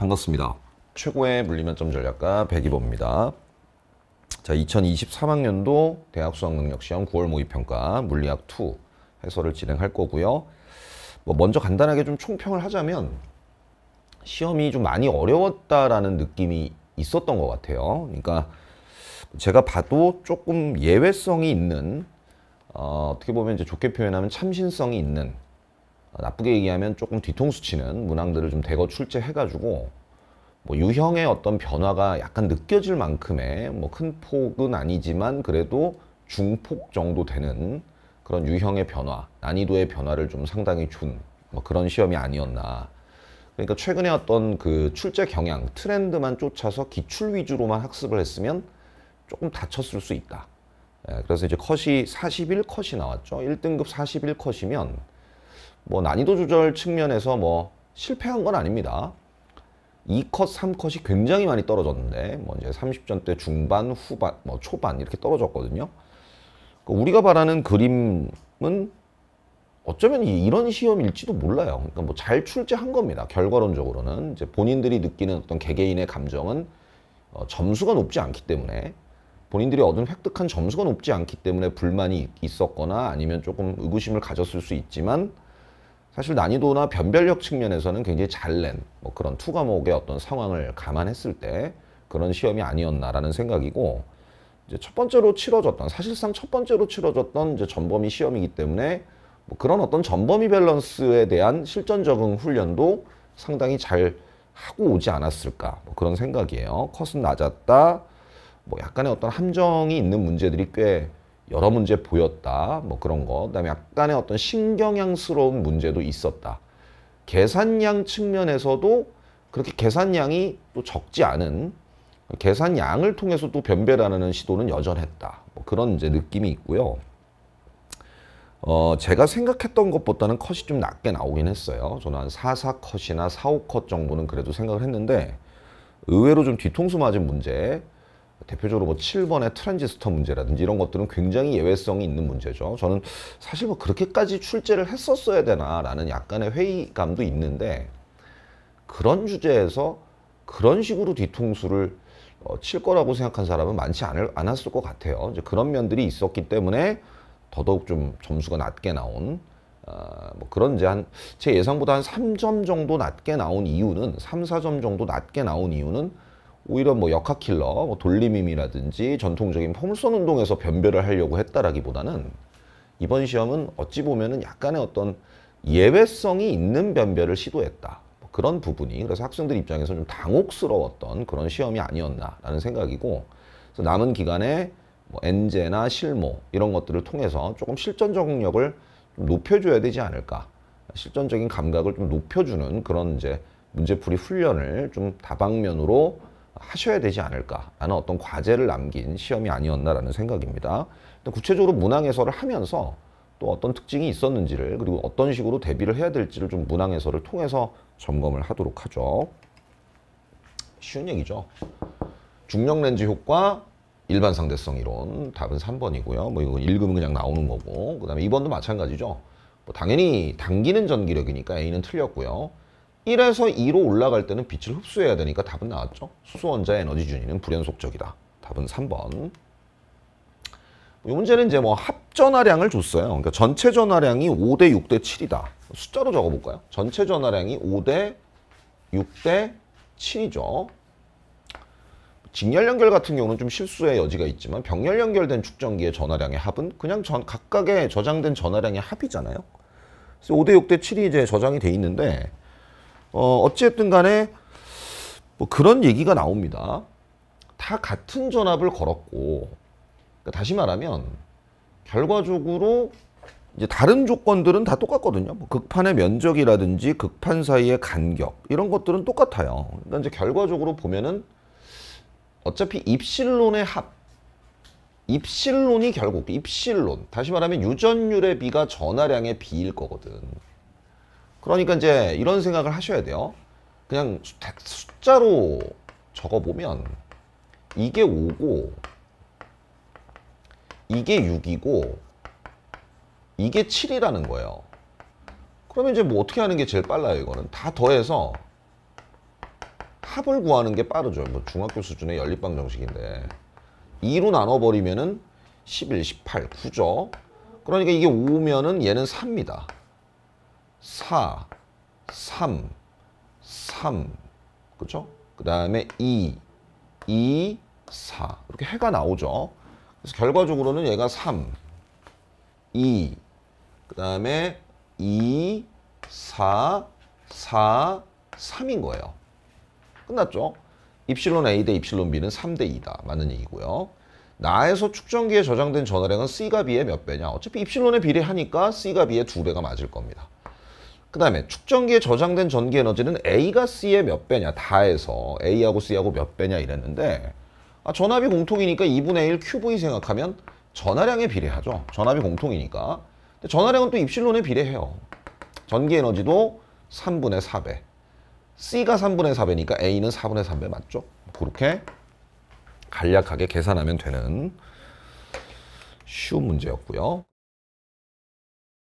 반갑습니다. 최고의 물리면점 전략가 백이범입니다. 자, 2023학년도 대학 수학능력시험 9월 모의평가 물리학 2 해설을 진행할 거고요. 뭐 먼저 간단하게 좀 총평을 하자면 시험이 좀 많이 어려웠다라는 느낌이 있었던 것 같아요. 그러니까 제가 봐도 조금 예외성이 있는 어, 어떻게 보면 이제 좋게 표현하면 참신성이 있는 나쁘게 얘기하면 조금 뒤통수 치는 문항들을 좀 대거 출제해가지고 뭐 유형의 어떤 변화가 약간 느껴질 만큼의 뭐 큰 폭은 아니지만 그래도 중폭 정도 되는 그런 유형의 변화, 난이도의 변화를 좀 상당히 준 뭐 그런 시험이 아니었나. 그러니까 최근에 어떤 그 출제 경향, 트렌드만 쫓아서 기출 위주로만 학습을 했으면 조금 다쳤을 수 있다. 예, 그래서 이제 컷이 41컷이 나왔죠. 1등급 41컷이면 뭐 난이도 조절 측면에서 뭐 실패한 건 아닙니다. 2컷, 3컷이 굉장히 많이 떨어졌는데 뭐 이제 30점대 중반, 후반, 뭐 초반 이렇게 떨어졌거든요. 그러니까 우리가 바라는 그림은 어쩌면 이런 시험일지도 몰라요. 그러니까 뭐 잘 출제한 겁니다. 결과론적으로는 이제 본인들이 느끼는 어떤 개개인의 감정은 어, 점수가 높지 않기 때문에 본인들이 얻은 획득한 점수가 높지 않기 때문에 불만이 있었거나 아니면 조금 의구심을 가졌을 수 있지만 사실 난이도나 변별력 측면에서는 굉장히 잘 낸 뭐 그런 투 과목의 어떤 상황을 감안했을 때 그런 시험이 아니었나라는 생각이고 이제 첫 번째로 치러졌던 사실상 첫 번째로 치러졌던 이제 전범위 시험이기 때문에 뭐 그런 어떤 전범위 밸런스에 대한 실전 적응 훈련도 상당히 잘 하고 오지 않았을까 뭐 그런 생각이에요. 컷은 낮았다. 뭐 약간의 어떤 함정이 있는 문제들이 꽤 여러 문제 보였다. 뭐 그런 거. 그다음에 약간의 어떤 신경향스러운 문제도 있었다. 계산량 측면에서도 그렇게 계산량이 또 적지 않은 계산량을 통해서 또 변별하는 시도는 여전했다. 뭐 그런 이제 느낌이 있고요. 어, 제가 생각했던 것보다는 컷이 좀 낮게 나오긴 했어요. 저는 한 44컷이나 45컷 정도는 그래도 생각을 했는데 의외로 좀 뒤통수 맞은 문제 대표적으로 뭐 7번의 트랜지스터 문제라든지 이런 것들은 굉장히 예외성이 있는 문제죠. 저는 사실 뭐 그렇게까지 출제를 했었어야 되나라는 약간의 회의감도 있는데 그런 주제에서 그런 식으로 뒤통수를 어, 칠 거라고 생각한 사람은 많지 않을, 않았을 것 같아요. 이제 그런 면들이 있었기 때문에 더더욱 좀 점수가 낮게 나온 어, 뭐 그런 이제 한제 예상보다 한 3점 정도 낮게 나온 이유는 3, 4점 정도 낮게 나온 이유는 오히려 뭐 역학킬러, 뭐 돌림임이라든지 전통적인 폼선 운동에서 변별을 하려고 했다라기보다는 이번 시험은 어찌 보면은 약간의 어떤 예외성이 있는 변별을 시도했다. 뭐 그런 부분이 그래서 학생들 입장에서 좀 당혹스러웠던 그런 시험이 아니었나라는 생각이고 그래서 남은 기간에 뭐 엔제나 실무 이런 것들을 통해서 조금 실전 적응력을 좀 높여줘야 되지 않을까 실전적인 감각을 좀 높여주는 그런 이제 문제풀이 훈련을 좀 다방면으로 하셔야 되지 않을까라는 어떤 과제를 남긴 시험이 아니었나라는 생각입니다. 구체적으로 문항 해설을 하면서 또 어떤 특징이 있었는지를 그리고 어떤 식으로 대비를 해야 될지를 좀 문항 해설을 통해서 점검을 하도록 하죠. 쉬운 얘기죠. 중력 렌즈 효과, 일반 상대성 이론 답은 3번이고요. 뭐 이거 읽으면 그냥 나오는 거고 그 다음에 2번도 마찬가지죠. 뭐 당연히 당기는 전기력이니까 A는 틀렸고요. 1에서 2로 올라갈 때는 빛을 흡수해야 되니까 답은 나왔죠. 수소원자 에너지 준위는 불연속적이다. 답은 3번. 이 문제는 이제 뭐 합전화량을 줬어요. 그러니까 전체 전화량이 5대 6대 7이다. 숫자로 적어볼까요? 전체 전화량이 5대 6대 7이죠. 직렬 연결 같은 경우는 좀 실수의 여지가 있지만 병렬 연결된 축전기의 전화량의 합은 그냥 전, 각각의 저장된 전화량의 합이잖아요. 그래서 5대 6대 7이 이제 저장이 돼 있는데 어, 어찌든 간에 뭐 그런 얘기가 나옵니다. 다 같은 전압을 걸었고 그러니까 다시 말하면 결과적으로 이제 다른 조건들은 다 똑같거든요. 뭐 극판의 면적이라든지 극판 사이의 간격 이런 것들은 똑같아요. 그러니까 이제 결과적으로 보면은 어차피 입실론의 합 입실론이 결국 입실론 다시 말하면 유전율의 비가 전하량의 비일 거거든. 그러니까 이제 이런 생각을 하셔야 돼요. 그냥 숫자로 적어보면 이게 5고 이게 6이고 이게 7이라는 거예요. 그러면 이제 뭐 어떻게 하는 게 제일 빨라요 이거는 다 더해서 합을 구하는 게 빠르죠 뭐 중학교 수준의 연립방 정식인데 2로 나눠버리면은 11, 18, 9죠 그러니까 이게 5면은 얘는 3입니다 4, 3, 3. 그죠? 그 다음에 2, 2, 4. 이렇게 해가 나오죠. 그래서 결과적으로는 얘가 3, 2, 그 다음에 2, 4, 4, 3인 거예요. 끝났죠? 입실론 A 대 입실론 B는 3 대 2다. 맞는 얘기고요. 나에서 축전기에 저장된 전화량은 C가 B의 몇 배냐? 어차피 입실론의 비례하니까 C가 B의 2배가 맞을 겁니다. 그 다음에 축전기에 저장된 전기 에너지는 A가 C의 몇 배냐 다해서 A하고 C하고 몇 배냐 이랬는데 아, 전압이 공통이니까 2분의 1 QV 생각하면 전화량에 비례하죠. 전압이 공통이니까. 근데 전화량은또 입실론에 비례해요. 전기 에너지도 3분의 4배. C가 3분의 4배니까 A는 4분의 3배 맞죠? 그렇게 간략하게 계산하면 되는 쉬운 문제였고요.